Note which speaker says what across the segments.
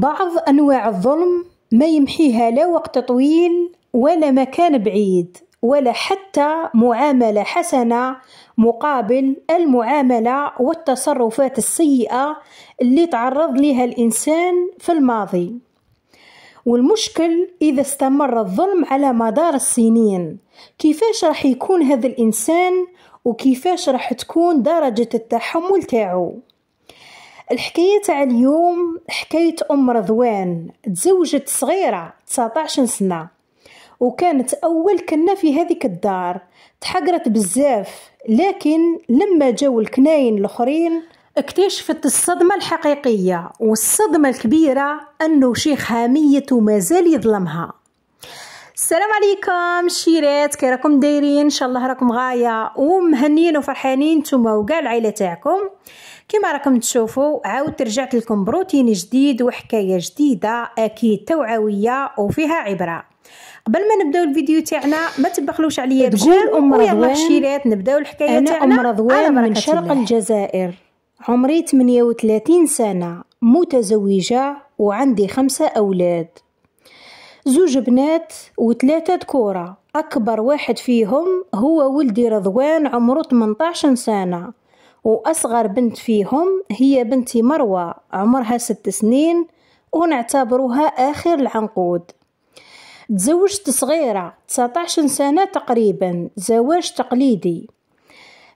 Speaker 1: بعض أنواع الظلم ما يمحيها لا وقت طويل ولا مكان بعيد ولا حتى معاملة حسنة مقابل المعاملة والتصرفات السيئة اللي تعرض لها الإنسان في الماضي والمشكل إذا استمر الظلم على مدار السنين كيفاش راح يكون هذا الإنسان وكيفاش راح تكون درجة التحمل تاعو الحكاية تاع اليوم حكاية أم رضوان تزوجت صغيرة 19 سنة وكانت أول كنا في هذه الدار تحقرت بزاف لكن لما جاو الكناين الآخرين اكتشفت الصدمة الحقيقية والصدمة الكبيرة أنه شيخها ميت ومازال يظلمها السلام عليكم شيرات كي راكم دايرين ان شاء الله راكم غايه ومهنيين وفرحانين نتوما وكاع العائله تاعكم كما راكم تشوفوا عاود رجعت لكم بروتين جديد وحكايه جديده اكيد توعويه وفيها عبره قبل ما نبداو الفيديو تاعنا ما تبخلوش عليا بجال ام رضوان نبداو الحكايه أنا تاعنا ام رضوان من شرق الله. الجزائر عمري 38 سنه متزوجه وعندي خمسه اولاد زوج بنات وثلاثه ذكوره اكبر واحد فيهم هو ولدي رضوان عمره 18 سنه وأصغر بنت فيهم هي بنتي مروة عمرها ست سنين ونعتبروها آخر العنقود تزوجت صغيرة 19 سنة تقريبا زواج تقليدي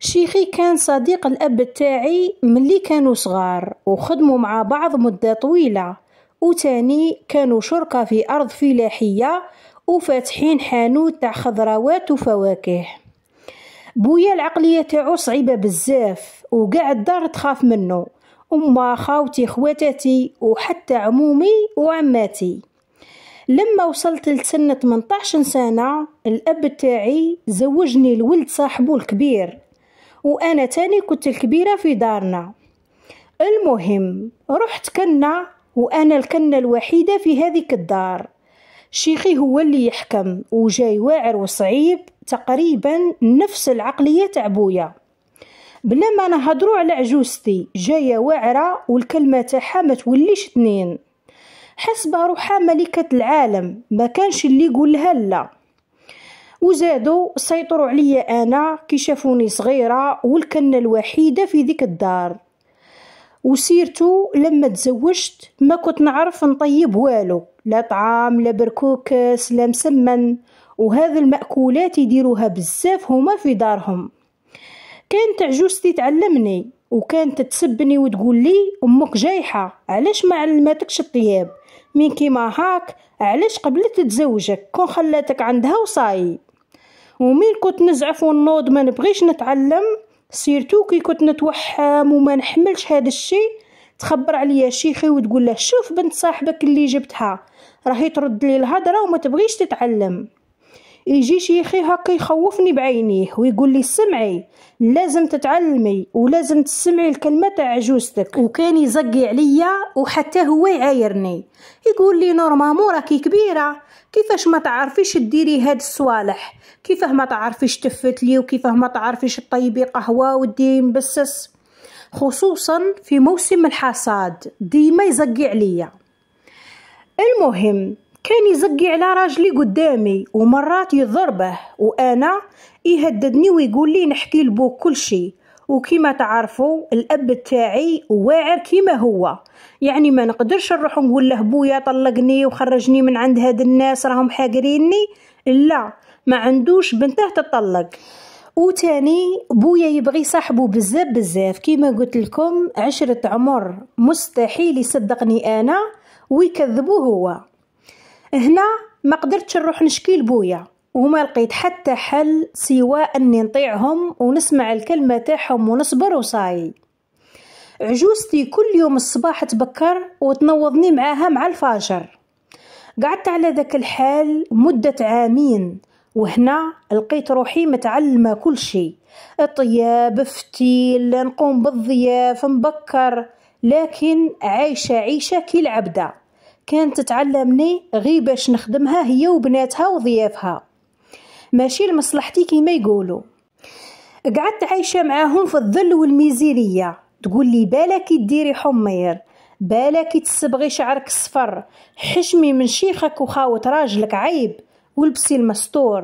Speaker 1: شيخي كان صديق الأب تاعي ملي كانوا صغار وخدموا مع بعض مدة طويلة وتاني كانوا شركة في أرض فلاحية وفاتحين حانوت تاع خضروات وفواكه بويا العقلية تاعو صعيبة بزاف وقاع الدار تخاف منه أما خاوتي خواتاتي وحتى عمومي وعماتي لما وصلت لسن 18 سنة الأب تاعي زوجني لولد صاحبو الكبير وأنا تاني كنت الكبيرة في دارنا المهم رحت كنا وأنا الكنة الوحيدة في هذيك الدار شيخي هو اللي يحكم وجاي واعر وصعيب تقريبا نفس العقلية تاع بويا بلا ما نهضرو على عجوزتي جاية واعرة والكلمة تاعها ما توليش اتنين حسب روحها ملكة العالم ما كانش اللي يقولها لا وزادوا سيطروا عليا انا كي شافوني صغيره والكنه الوحيده في ذيك الدار وسيرتو لما تزوجت ما كنت نعرف نطيب والو لا طعام لا بركوكس لا مسمن وهذا المأكولات يديروها بزاف هما في دارهم كانت عجوزتي تعلمني وكانت تسبني وتقول لي امك جايحه علاش ما علمتكش الطياب من كيما هاك علاش قبلت تزوجك كون خلاتك عندها وصاي ومين كنت نزعف ونوض ما نبغيش نتعلم سيرتو كي كنت نتوحم وما نحملش هذا الشيء تخبر عليا شيخي وتقول له شوف بنت صاحبك اللي جبتها راهي ترد لي الهضره وما تبغيش تتعلم يجي شيخي هكا يخوفني بعينيه ويقول لي سمعي لازم تتعلمي ولازم تسمعي الكلمة تاع عجوزتك وكان يزقي عليا وحتى هو يعايرني يقول لي نورمالمون راكي كبيرة كيفاش ما تعرفيش ديري هاد الصوالح كيفاه ما تعرفيش تفتلي وكيفاه ما تعرفيش طيبي قهوة ودي مبسس خصوصا في موسم الحصاد ديما يزقي عليا المهم كان يزقي على راجلي قدامي ومرات يضربه وانا يهددني ويقول لي نحكي لبوك كل شيء وكما تعرفوا الاب تاعي واعر كيما هو يعني ما نقدرش نروح نقول له بويا طلقني وخرجني من عند هاد الناس راهم حاقريني لا ما عندوش بنته تطلق وتاني بويا يبغي صاحبه بزاف بزاف كيما قلت لكم عشرة عمر مستحيل يصدقني انا ويكذبوه هو هنا ما قدرتش نروح نشكي لبويا وما لقيت حتى حل سوى اني نطيعهم ونسمع الكلمه تاعهم ونصبر وصاي عجوزتي كل يوم الصباح تبكر وتنوضني معاها مع الفجر قعدت على ذاك الحال مدة عامين وهنا لقيت روحي متعلمة كل شي الطياب فتيل نقوم بالضياف نبكر لكن عايشة عيشة كي العبده كانت تعلمني غي باش نخدمها هي وبناتها وضيافها ماشي لمصلحتي كيما يقولوا قعدت عايشة معاهم في الظل والميزيرية تقول لي بالك ديري حمير بالك تسبغي شعرك الصفر حشمي من شيخك وخاوة راجلك عيب ولبسي المستور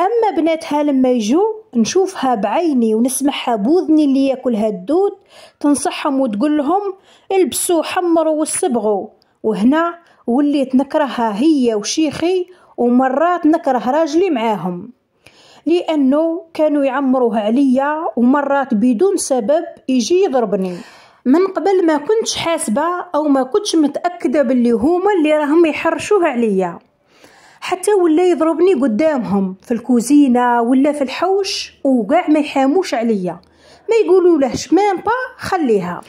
Speaker 1: أما بناتها لما يجو نشوفها بعيني ونسمعها بوذني اللي ياكلها الدود تنصحهم وتقول لهم البسوا حمروا وصبغوا وهنا وليت نكرهها هي وشيخي ومرات نكره راجلي معاهم لانه كانوا يعمروه عليا ومرات بدون سبب يجي يضربني من قبل ما كنتش حاسبه او ما كنتش متاكده باللي هما اللي راهم يحرشوه عليا حتى ولا يضربني قدامهم في الكوزينه ولا في الحوش وكاع ما يحاموش عليا ما يقولوا لهش مام با خليها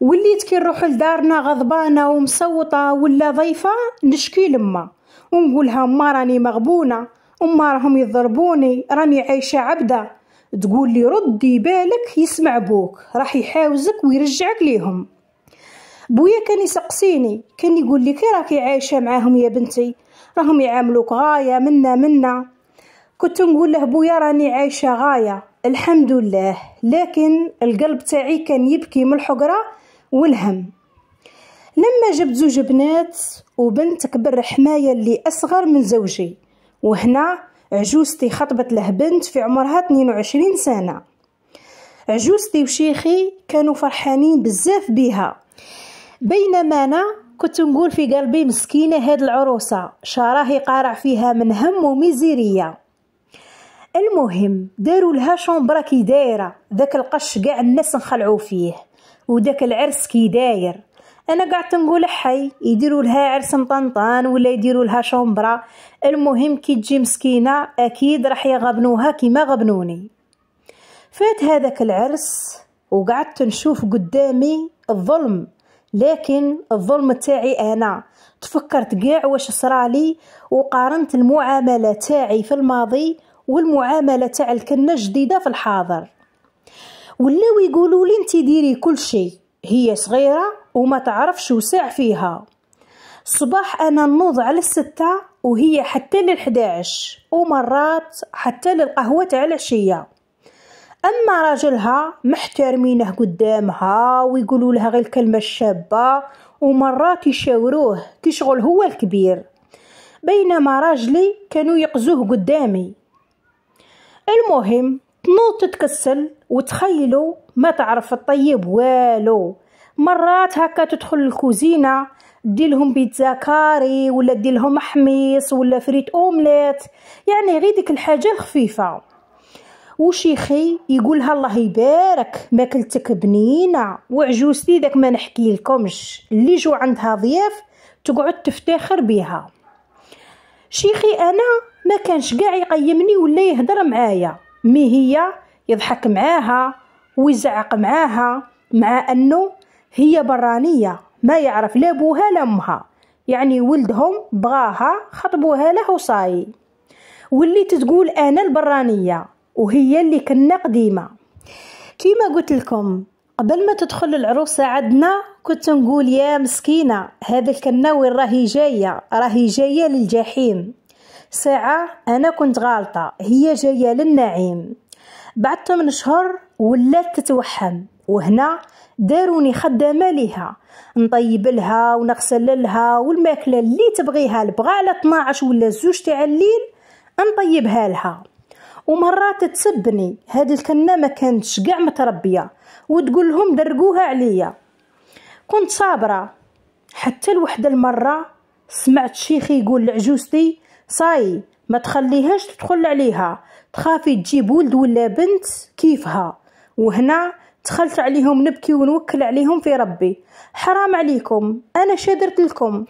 Speaker 1: وليت كي نروحو لدارنا غضبانه ومصوطه ولا ضيفه نشكي لما ونقولها ما راني مغبونه وما راهم يضربوني راني عايشه عبده تقول لي ردي بالك يسمع بوك راح يحاوزك ويرجعك ليهم بويا كان يسقسيني كان يقول لي كي راكي عايشه معاهم يا بنتي راهم يعاملوك غايه منا منا كنت نقول له بويا راني عايشه غايه الحمد لله لكن القلب تاعي كان يبكي من الحقره والهم لما جبت زوج بنات وبنت كبر حماية اللي أصغر من زوجي وهنا عجوزتي خطبت له بنت في عمرها 22 سنة عجوزتي وشيخي كانوا فرحانين بزاف بيها بينما أنا كنت نقول في قلبي مسكينة هاد العروسة شراهي قارع فيها من هم وميزيرية المهم داروا لها شومبرا كي دايره ذاك القش كاع الناس نخلعوا فيه وداك العرس كي داير انا قعدت نقول حي يديروا لها عرس مطنطان ولا يديروا لها شومبرا المهم كي تجي مسكينه اكيد راح يغبنوها كيما غبنوني فات هذاك العرس وقعدت نشوف قدامي الظلم لكن الظلم تاعي انا تفكرت كاع واش صرالي وقارنت المعامله تاعي في الماضي والمعامله تاع الكنه الجديده في الحاضر ولاو يقولوا لي انت ديري كل شيء هي صغيره وما تعرفش وسع فيها صباح انا نوض على الستة وهي حتى للحداعش ومرات حتى للقهوة تاع العشية اما راجلها محترمينه قدامها ويقولوا لها غير الكلمة الشابة ومرات يشاوروه كي شغل هو الكبير بينما راجلي كانوا يقزوه قدامي المهم تنوض تتكسل وتخيلوا ما تعرف الطيب والو مرات هكا تدخل الكوزينة ديلهم بيتزا كاري ولا ديلهم حميص ولا فريت اومليت يعني غير ديك الحاجة الخفيفة وشيخي يقولها الله يبارك ماكلتك بنينة وعجوزتي داك ما نحكي لكمش اللي جو عندها ضياف تقعد تفتخر بها شيخي انا ما كانش قاع يقيمني ولا يهدر معايا مي هي يضحك معاها ويزعق معاها مع أنه هي برانية ما يعرف لا بوها لا أمها يعني ولدهم بغاها خطبوها له صاي وليت تقول أنا البرانية وهي اللي كنا قديمة كيما قلت لكم قبل ما تدخل العروسة عندنا كنت نقول يا مسكينة هذا الكنا وين راهي جاية راهي جاية للجحيم ساعة أنا كنت غالطة هي جاية للنعيم بعد من شهور ولات تتوحم وهنا داروني خدامه ليها نطيب لها ونغسل لها والماكله اللي تبغيها البغالة 12 ولا زوج تاع الليل نطيبها لها ومرات تسبني هاد الكنه ما كانتش كاع متربيه وتقول لهم درقوها عليا كنت صابره حتى الوحده المره سمعت شيخي يقول لعجوزتي صاي ما تخليهاش تدخل عليها تخافي تجيب ولد ولا بنت كيفها وهنا دخلت عليهم نبكي ونوكل عليهم في ربي حرام عليكم انا شادرت لكم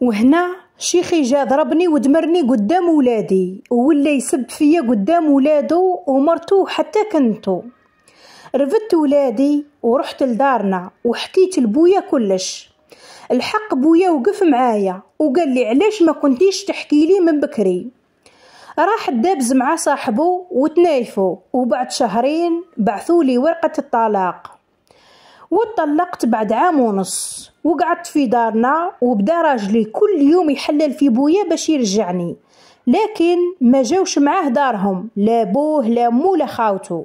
Speaker 1: وهنا شيخي جا ضربني ودمرني قدام ولادي ولا يسب فيا قدام ولادو ومرتو حتى كنتو رفدت ولادي ورحت لدارنا وحكيت لبويا كلش الحق بويا وقف معايا وقال لي علاش ما كنتيش تحكي لي من بكري راح دابز مع صاحبه وتنايفه وبعد شهرين بعثوا لي ورقة الطلاق وطلقت بعد عام ونص وقعدت في دارنا وبدا راجلي كل يوم يحلل في بويا باش يرجعني لكن ما جاوش معاه دارهم لا بوه لا مو لا خاوتو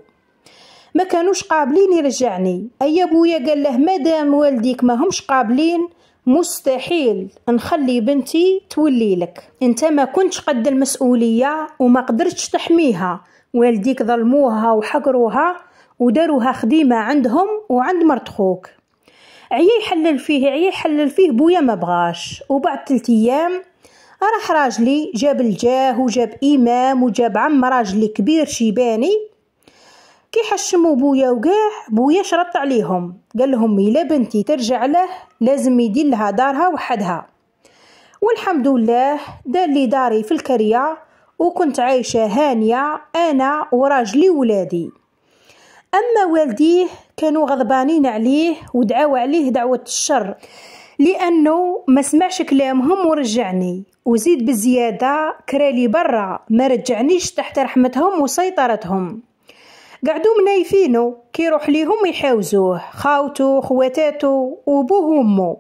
Speaker 1: ما كانوش قابلين يرجعني اي بويا قال له مادام والديك ما همش قابلين مستحيل نخلي بنتي تولي لك انت ما كنتش قد المسؤولية وما قدرتش تحميها والديك ظلموها وحقروها وداروها خديمة عندهم وعند مرت خوك عيي يحلل فيه عيي يحلل فيه بويا ما بغاش وبعد ثلاث ايام راح راجلي جاب الجاه وجاب امام وجاب عم راجلي كبير شيباني كي حشموا بويا وكاع بويا شرط عليهم قال لهم الا بنتي ترجع له لازم يدير لها دارها وحدها والحمد لله دار لي داري في الكريه وكنت عايشه هانيه انا وراجلي ولادي اما والديه كانوا غضبانين عليه ودعوا عليه دعوه الشر لانه ما سمعش كلامهم ورجعني وزيد بالزياده كرالي برا ما رجعنيش تحت رحمتهم وسيطرتهم قعدوا منايفينو كيروح ليهم يحاوزوه خاوتو خواتاتو وبوه وامو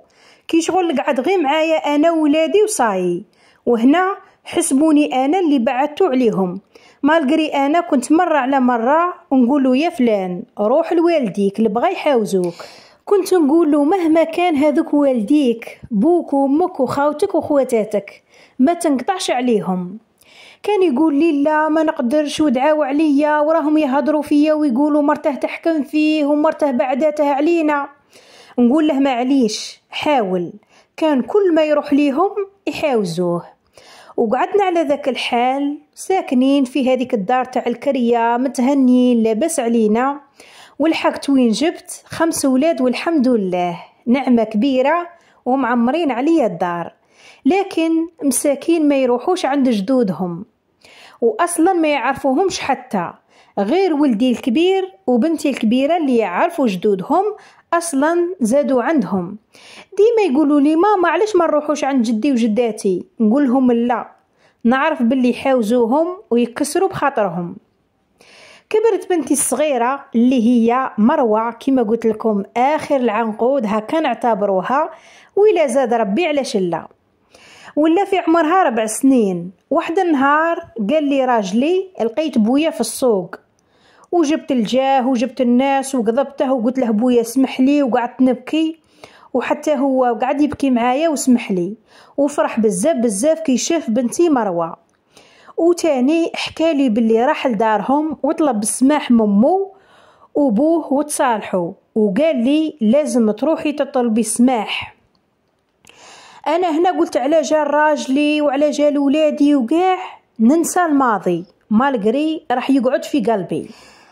Speaker 1: كيشغل قعد غير معايا انا ولادي وصاي وهنا حسبوني انا اللي بعدتو عليهم مالقري انا كنت مره على مره نقولو يا فلان روح لوالديك اللي بغى يحاوزوك كنت نقولو مهما كان هذوك والديك بوك وامك وخاوتك وخواتاتك ما تنقطعش عليهم كان يقول لي لا ما نقدرش ودعاو عليا وراهم يهضروا فيا ويقولوا مرته تحكم فيه ومرته بعدته علينا نقول له معليش حاول كان كل ما يروح ليهم يحاوزوه وقعدنا على ذاك الحال ساكنين في هذيك الدار تاع الكرية متهنيين لاباس علينا ولحقت وين جبت خمس ولاد والحمد لله نعمة كبيرة ومعمرين عليا الدار لكن مساكين ما يروحوش عند جدودهم واصلا ما يعرفوهمش حتى غير ولدي الكبير وبنتي الكبيرة اللي يعرفوا جدودهم أصلا زادوا عندهم ديما يقولوا لي ماما علاش ما نروحوش عند جدي وجداتي نقولهم لا نعرف باللي يحاوزوهم ويكسروا بخاطرهم كبرت بنتي الصغيرة اللي هي مروة كما قلت لكم آخر العنقود هكا نعتبروها ولا زاد ربي على شلة ولا في عمرها ربع سنين واحد النهار قال لي راجلي لقيت بويا في السوق وجبت الجاه وجبت الناس وقضبته وقلت له بويا اسمح لي وقعدت نبكي وحتى هو قعد يبكي معايا وسمح لي وفرح بزاف بزاف كي شاف بنتي مروه وتاني حكى لي باللي راح لدارهم وطلب السماح من مو وبوه وتصالحوا وقال لي لازم تروحي تطلبي سماح انا هنا قلت على جال راجلي وعلى جال ولادي وكاع ننسى الماضي مالغري راح يقعد في قلبي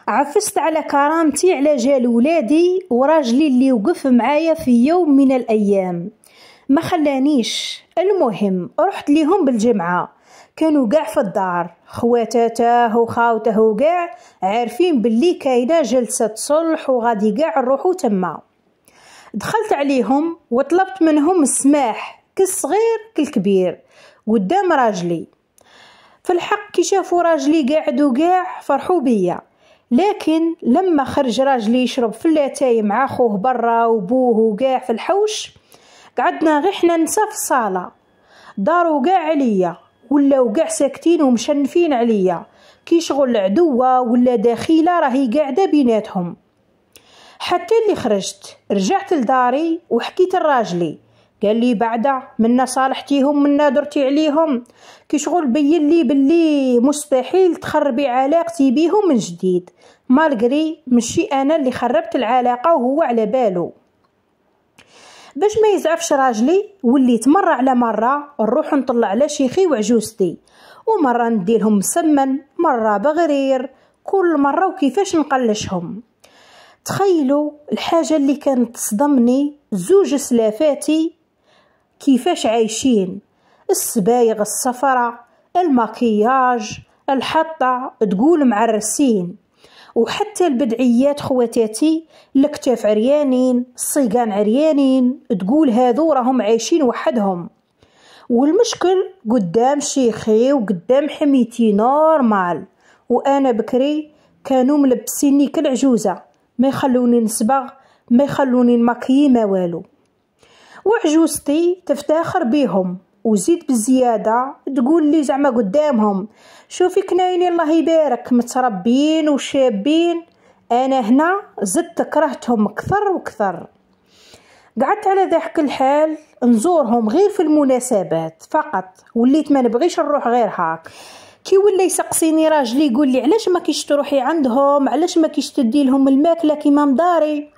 Speaker 1: عفست على كرامتي على جال ولادي وراجلي اللي وقف معايا في يوم من الايام ما خلانيش المهم رحت ليهم بالجمعه كانوا كاع في الدار خواتاته وخاوته وكاع عارفين باللي كاينه جلسه صلح وغادي كاع نروحو تما دخلت عليهم وطلبت منهم السماح كالصغير كالكبير قدام راجلي في الحق كي شافوا راجلي قاعد وقاع فرحوا بيا لكن لما خرج راجلي يشرب في اللاتاي مع خوه برا وبوه وقاع في الحوش قعدنا غير حنا نسا في الصاله داروا قاع عليا ولاو وقاع ساكتين ومشنفين عليا كي شغل عدوة ولا داخيلة راهي قاعدة بيناتهم حتى اللي خرجت رجعت لداري وحكيت لراجلي قال لي بعدا منا صالحتيهم منا درتي عليهم كي شغل بين لي باللي مستحيل تخربي علاقتي بيهم من جديد مالغري مشي انا اللي خربت العلاقه وهو على بالو باش ما يزعفش راجلي وليت مره على مره نروح نطلع على شيخي وعجوزتي ومره نديرهم مسمن مره بغرير كل مره وكيفاش نقلشهم تخيلوا الحاجه اللي كانت تصدمني زوج سلافاتي كيفاش عايشين السبايغ الصفرة المكياج الحطة تقول معرسين وحتى البدعيات خواتاتي الكتاف عريانين الصيقان عريانين تقول هذو راهم عايشين وحدهم والمشكل قدام شيخي وقدام حميتي نورمال وانا بكري كانوا ملبسيني كالعجوزه ما يخلوني نصبغ ما يخلوني نماكيي ما والو وعجوزتي تفتخر بهم وزيد بزيادة تقول لي زعما قدامهم شوفي كنايني الله يبارك متربين وشابين أنا هنا زدت كرهتهم أكثر وأكثر قعدت على ذاك الحال نزورهم غير في المناسبات فقط وليت ما نبغيش نروح غير هاك كي ولا يسقسيني راجلي يقول لي علاش ما كيش تروحي عندهم علاش ما كيش تدي لهم الماكله كيما مداري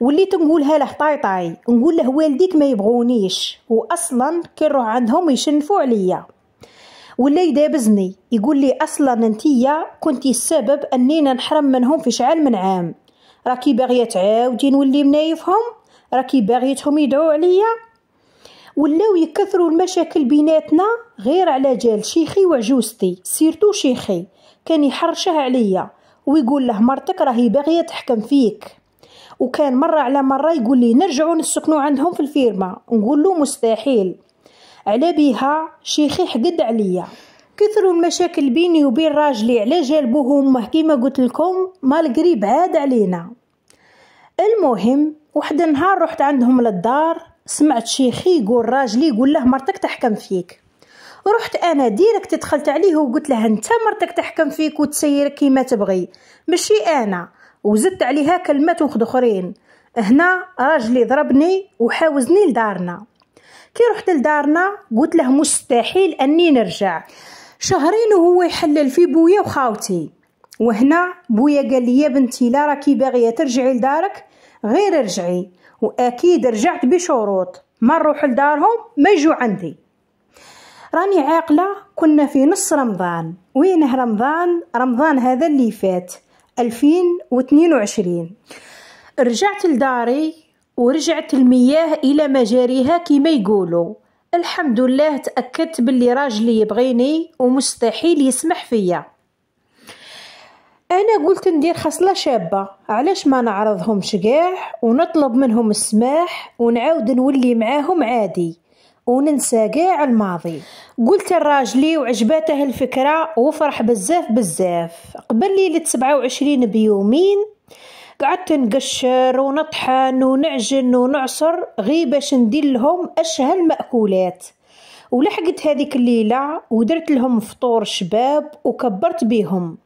Speaker 1: وليت نقولها له طايطاي نقول له والديك ما يبغونيش واصلا كنروح عندهم يشنفوا عليا ولا يدابزني يقول لي اصلا انتيا كنتي السبب اني نحرم منهم في شعال من عام راكي باغيه تعاودي نولي منايفهم راكي باغيتهم يدعوا عليا ولاو يكثروا المشاكل بيناتنا غير على جال شيخي وجوزتي سيرتو شيخي كان يحرشه عليا ويقول له مرتك راهي باغيه تحكم فيك وكان مرة على مرة يقول لي نرجعوا نسكنوا عندهم في الفيرما نقول له مستحيل على بيها شيخي حقد عليا كثروا المشاكل بيني وبين راجلي على جال بوه كيما قلت لكم مالقري بعاد علينا المهم واحد النهار رحت عندهم للدار سمعت شيخي يقول راجلي يقول له مرتك تحكم فيك رحت انا ديرك دخلت عليه وقلت له انت مرتك تحكم فيك وتسيرك كيما تبغي ماشي انا وزدت عليها كلمات وخد اخرين هنا راجلي ضربني وحاوزني لدارنا كي رحت لدارنا قلت له مستحيل اني نرجع شهرين وهو يحلل في بويا وخاوتي وهنا بويا قال لي يا بنتي لا راكي باغيه ترجعي لدارك غير ارجعي واكيد رجعت بشروط ما نروح لدارهم ما يجوا عندي راني عاقله كنا في نص رمضان وين رمضان رمضان هذا اللي فات 2022 رجعت لداري ورجعت المياه الى مجاريها كما يقولوا الحمد لله تاكدت باللي راجلي يبغيني ومستحيل يسمح فيا انا قلت ندير خصله شابه علاش ما نعرضهمش كاع ونطلب منهم السماح ونعاود نولي معاهم عادي وننسى كاع الماضي قلت لراجلي وعجباته الفكرة وفرح بزاف بزاف قبل ليلة سبعة وعشرين بيومين قعدت نقشر ونطحن ونعجن ونعصر غيبة باش ندير لهم أشهى المأكولات ولحقت هذيك الليلة ودرت لهم فطور شباب وكبرت بيهم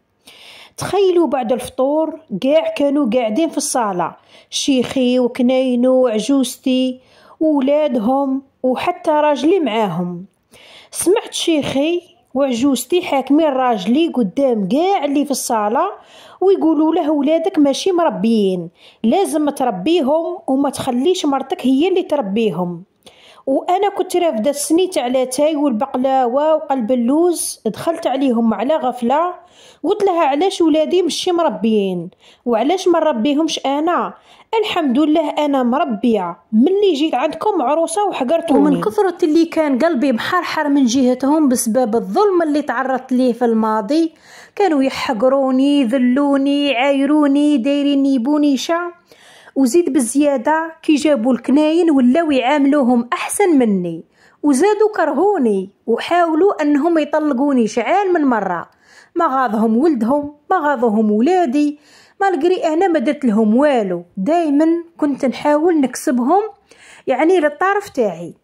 Speaker 1: تخيلوا بعد الفطور قاع كانوا قاعدين في الصالة شيخي وكناينو وعجوزتي وولادهم وحتى راجلي معاهم سمعت شيخي وعجوزتي حاكمين راجلي قدام كاع اللي في الصاله ويقولوا له ولادك ماشي مربيين لازم تربيهم وما تخليش مرتك هي اللي تربيهم وانا كنت رافده سنيت على تاي والبقلاوه وقلب اللوز دخلت عليهم على غفله قلت لها علاش ولادي مشي مربيين وعلاش ما نربيهمش انا الحمد لله انا مربيه ملي جيت عندكم عروسه وحقرتهم ومن كثره اللي كان قلبي محرحر من جهتهم بسبب الظلم اللي تعرضت ليه في الماضي كانوا يحقروني ذلوني عايروني دايرين يبوني شعب وزيد بالزيادة كي جابوا الكناين ولاو يعاملوهم أحسن مني وزادوا كرهوني وحاولوا أنهم يطلقوني شعال من مرة ما غاضهم ولدهم ما غاضهم ولادي مالقري أنا ما درت لهم والو دايما كنت نحاول نكسبهم يعني للطرف تاعي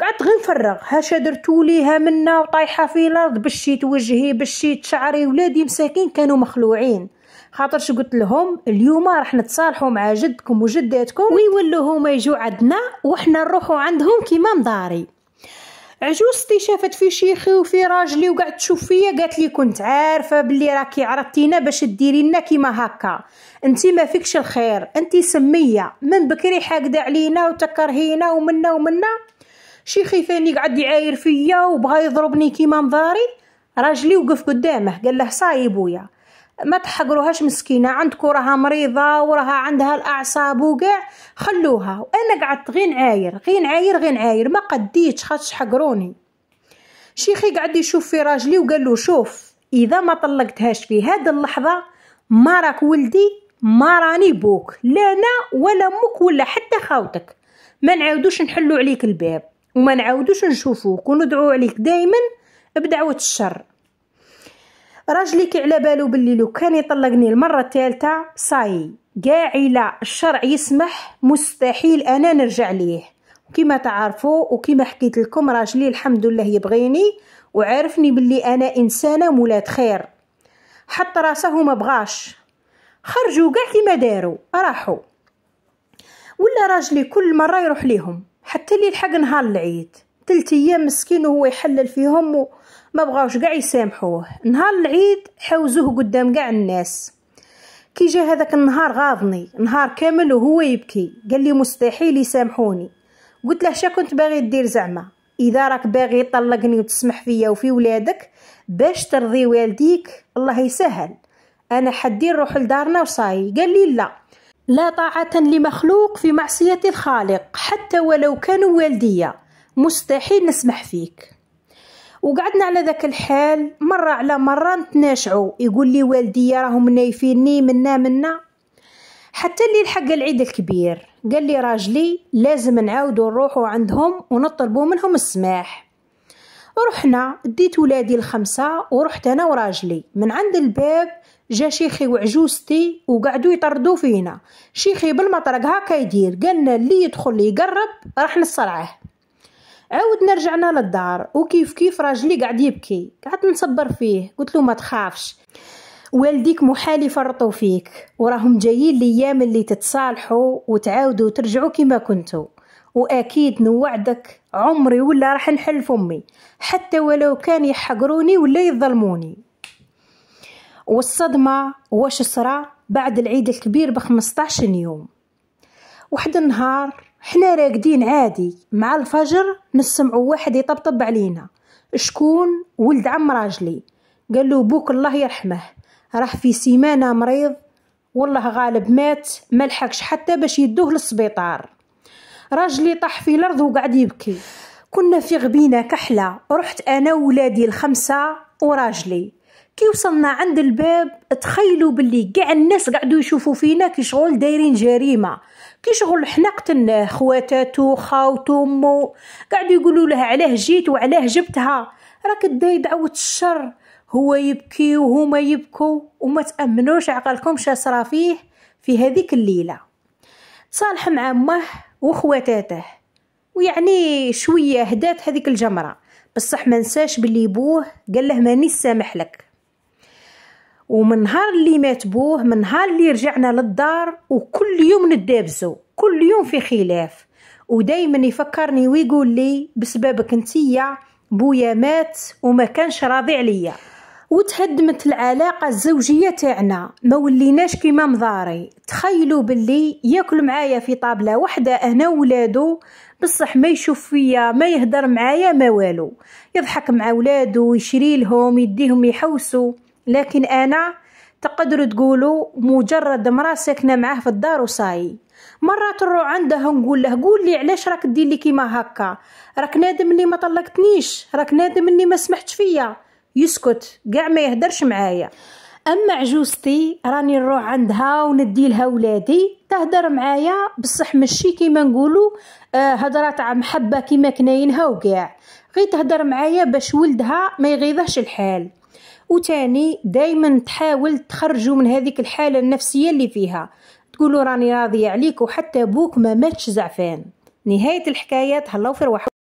Speaker 1: قعدت غير نفرغ ها درتوليها منا وطايحه في الارض بشيت وجهي بشيت شعري ولادي مساكين كانوا مخلوعين خاطر شو قلت لهم اليوم راح نتصالحوا مع جدكم وجداتكم ويولوا هما يجوا عندنا وحنا نروحوا عندهم كيما مداري عجوزتي شافت في شيخي وفي راجلي وقعدت تشوف فيا قالت لي كنت عارفه بلي راكي عرضتينا باش ديري لنا كيما هكا انت ما فيكش الخير انت سميه من بكري حاقده علينا وتكرهينا ومنا ومنا شيخي ثاني قعد يعاير فيا وبغى يضربني كيما مداري راجلي وقف قدامه قال له صاي بويا ما تحقروهاش مسكينة عندكم راها مريضة وراها عندها الأعصاب وكاع خلوها وأنا قعدت غين عاير غين عاير غين عاير ما قديتش خاطش حقروني شيخي قعد يشوف في راجلي وقال له شوف إذا ما طلقتهاش في هاد اللحظة ما راك ولدي ما راني بوك لا أنا ولا أمك ولا حتى خاوتك ما نعاودوش نحلو عليك الباب وما نعاودوش نشوفوك وندعو عليك دايما بدعوة الشر راجلي كي على بالو باللي لو كان يطلقني المره الثالثه صاي الا الشرع يسمح مستحيل انا نرجع ليه كما تعرفوا وكما حكيت لكم راجلي الحمد لله يبغيني وعارفني باللي انا انسانه مولات خير حط راسه ما بغاش خرجوا كاع كيما داروا راحوا ولا راجلي كل مره يروح ليهم حتى اللي لحق نهار العيد ثلاث ايام مسكين وهو يحلل فيهم و... ما بغاوش كاع يسامحوه نهار العيد حوزوه قدام كاع الناس كي جا هذاك النهار غاضني نهار كامل وهو يبكي قال لي مستحيل يسامحوني قلت له شا كنت باغي دير زعما اذا راك باغي طلقني وتسمح فيا وفي ولادك باش ترضي والديك الله يسهل انا حدي نروح لدارنا وصاي قال لي لا لا طاعة لمخلوق في معصية الخالق حتى ولو كانوا والديا مستحيل نسمح فيك وقعدنا على ذاك الحال مرة على مرة نتناشعوا يقول لي والدي راهم نايفيني منا منا حتى اللي لحق العيد الكبير قال لي راجلي لازم نعاودو نروحو عندهم ونطلبوا منهم السماح رحنا ديت ولادي الخمسة ورحت أنا وراجلي من عند الباب جا شيخي وعجوزتي وقعدوا يطردوا فينا شيخي بالمطرق هكا يدير قالنا اللي يدخل يقرب راح نصرعه عاودنا رجعنا للدار وكيف كيف راجلي قاعد يبكي قعدت نصبر فيه قلت له ما تخافش والديك محال يفرطوا فيك وراهم جايين الايام اللي تتصالحوا وتعاودوا ترجعوا كما كنتوا واكيد نوعدك عمري ولا راح نحل فمي حتى ولو كان يحقروني ولا يظلموني والصدمه واش صرا بعد العيد الكبير ب 15 يوم واحد النهار حنا راقدين عادي مع الفجر نسمعو واحد يطبطب علينا شكون ولد عم راجلي قالو بوك الله يرحمه راه في سيمانة مريض والله غالب مات ملحقش حتى باش يدوه للسبيطار راجلي طاح في الارض وقعد يبكي كنا في غبينة كحلة رحت أنا وولادي الخمسة وراجلي كي وصلنا عند الباب تخيلوا باللي كاع الناس قعدوا يشوفوا فينا كي شغل دايرين جريمه كي شغل حنا قتلناه خواتاتو خاوتو مو قاعد يقولوا لها علاه جيت وعلاه جبتها راك داي دعوة الشر هو يبكي وهما يبكوا وما تأمنوش عقلكم شاسرا فيه في هذيك الليلة تصالح مع امه وخواتاته ويعني شوية هدات هذيك الجمرة بصح ما نساش بلي بوه قال له ماني سامح لك ومن نهار اللي مات بوه من نهار اللي رجعنا للدار وكل يوم ندابزو كل يوم في خلاف ودايما يفكرني ويقول لي بسببك انتيا بويا مات وما كانش راضي عليا وتهدمت العلاقة الزوجية تاعنا ما وليناش كيما مضاري تخيلوا باللي ياكل معايا في طابلة وحدة انا ولادو بصح ما يشوف فيا ما يهدر معايا ما والو يضحك مع ولادو يشري لهم يديهم يحوسوا لكن انا تقدروا تقولوا مجرد مرا ساكنه معاه في الدار وصاي مرات نروح عندها نقول له قول لي علاش راك دير لي كيما هكا راك نادم اللي ما طلقتنيش راك نادم اللي ما سمحتش فيا يسكت كاع ما يهدرش معايا اما عجوزتي راني نروح عندها وندي لها ولادي تهدر معايا بصح ماشي كيما نقولوا هضره آه، تاع محبه كيما كناينها وكاع غير تهدر معايا باش ولدها ما يغيظهش الحال وتاني دايما تحاول تخرجوا من هذيك الحاله النفسيه اللي فيها تقولوا راني راضيه عليك وحتى بوك ما ماتش زعفان نهايه الحكايه تهلاو في رواحكم